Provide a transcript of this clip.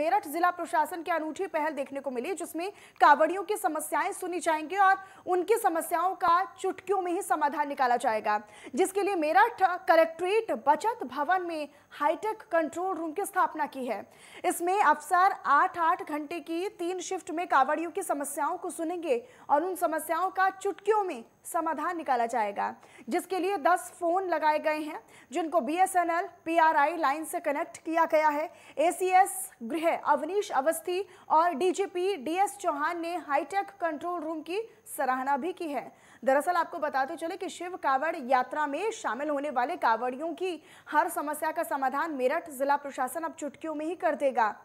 मेरठ जिला प्रशासन की अनूठी पहल देखने को मिली जिसमें कावड़ियों की समस्याएं सुनी जाएंगी और उनकी समस्याओं का चुटकियों में ही समाधान निकाला जाएगा जिसके लिए मेरठ कलेक्ट्रेट बचत भवन में हाईटेक कंट्रोल रूम की स्थापना की है इसमें अफसर आठ आठ घंटे की तीन शिफ्ट में कावड़ियों की समस्याओं को सुनेंगे और उन समस्याओं का चुटकियों में समाधान निकाला जाएगा जिसके लिए 10 फ़ोन लगाए गए हैं जिनको बीएसएनएल, पीआरआई लाइन से कनेक्ट किया गया है एसीएस गृह अवनीश अवस्थी और डीजीपी डीएस चौहान ने हाईटेक कंट्रोल रूम की सराहना भी की है दरअसल आपको बताते चले कि शिव कावड़ यात्रा में शामिल होने वाले कावड़ियों की हर समस्या का समाधान मेरठ जिला प्रशासन अब चुटकियों में ही कर देगा